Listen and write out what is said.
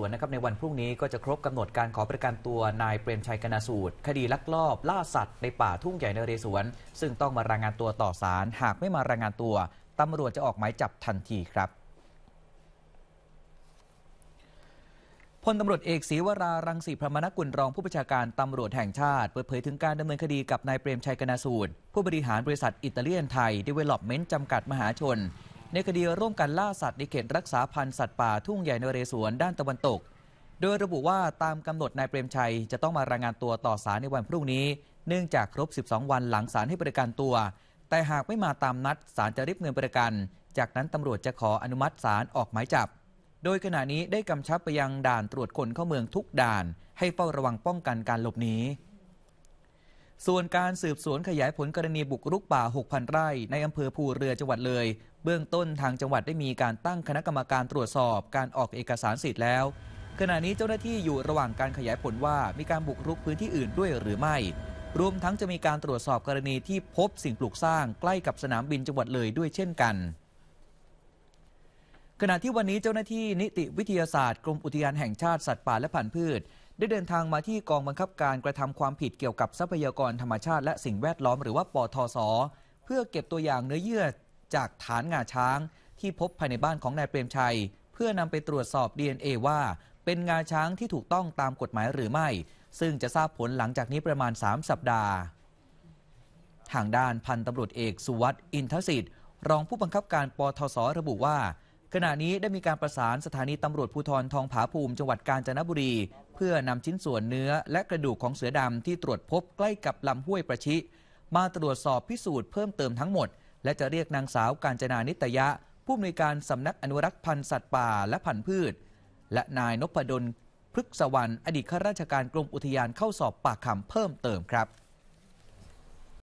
วนนะครับในวันพรุ่งนี้ก็จะครบกำหนดการขอประกันตัวนายเปรมชัยกนาสูตร คดีลักลอบล่าสัตว์ในป่าทุ่งใหญ่นเรสวนซึ่งต้องมารายงานตัวต่อศาลหากไม่มารายงานตัวตำรวจจะออกหมายจับทันทีครับพลตำรวจเอกศีวรารังสีพรมนกุลรองผู้ประชาการตำรวจแห่งชาติเปิดเผยถึงการดำเนินคดีกับนายเปรมชัยกนาสูตร ผู้บริหารบริษัทอิตาเลียนไทยดเวล็อปเมนต์จำกัดมหาชนในคดีร่วมกันล่าสัตว์ในเขตรักษาพันธุ์สัตว์ป่าทุ่งใหญ่นเรศวรด้านตะวันตก โดยระบุว่าตามกำหนดนายเปรมชัยจะต้องมารายงานตัวต่อศาลในวันพรุ่งนี้ เนื่องจากครบ 12 วันหลังศาลให้บริการตัว แต่หากไม่มาตามนัดศาลจะริบเงินประกัน จากนั้นตำรวจจะขออนุมัติศาลออกหมายจับ โดยขณะนี้ได้กำชับไปยังด่านตรวจคนเข้าเมืองทุกด่านให้เฝ้าระวังป้องกันการหลบหนีส่วนการสืบสวนขยายผลกรณีบุกรุกป่า 6,000 ไร่ในอำเภอภูเรือจังหวัดเลย เบื้องต้นทางจังหวัดได้มีการตั้งคณะกรรมการตรวจสอบการออกเอกสารสิทธิ์แล้ว ขณะนี้เจ้าหน้าที่อยู่ระหว่างการขยายผลว่ามีการบุกรุกพื้นที่อื่นด้วยหรือไม่ รวมทั้งจะมีการตรวจสอบกรณีที่พบสิ่งปลูกสร้างใกล้กับสนามบินจังหวัดเลยด้วยเช่นกัน ขณะที่วันนี้เจ้าหน้าที่นิติวิทยาศาสตร์ กรมอุทยานแห่งชาติสัตว์ป่าและพันธุ์พืชได้เดินทางมาที่กองบังคับการกระทำความผิดเกี่ยวกับทรัพยากรธรรมชาติและสิ่งแวดล้อมหรือว่าปทศเพื่อเก็บตัวอย่างเนื้อเยื่อจากฐานงาช้างที่พบภายในบ้านของนายเปรมชัย เพื่อนำไปตรวจสอบ DNA ว่าเป็นงาช้างที่ถูกต้องตามกฎหมายหรือไม่ ซึ่งจะทราบผลหลังจากนี้ประมาณ 3 สัปดาห์ ทางด้านพันตำรวจเอกสุวัสด์อินทศิษิ์รองผู้บังคับการปทศระบุว่าขณะนี้ได้มีการประสานสถานีตำรวจภูธรทองผาภูมิจังหวัดกาญจนบุรี เพื่อนำชิ้นส่วนเนื้อและกระดูกของเสือดำที่ตรวจพบใกล้กับลำห้วยประชิ มาตรวจสอบพิสูจน์เพิ่มเติมทั้งหมด และจะเรียกนางสาวกาญจนานิตยะ ผู้อำนวยการสำนักอนุรักษ์พันธุ์สัตว์ป่าและพันธุ์พืช และนายนพดลพฤกษวรรณอดีตข้าราชการกรมอุทยานเข้าสอบปากคำเพิ่มเติมครับ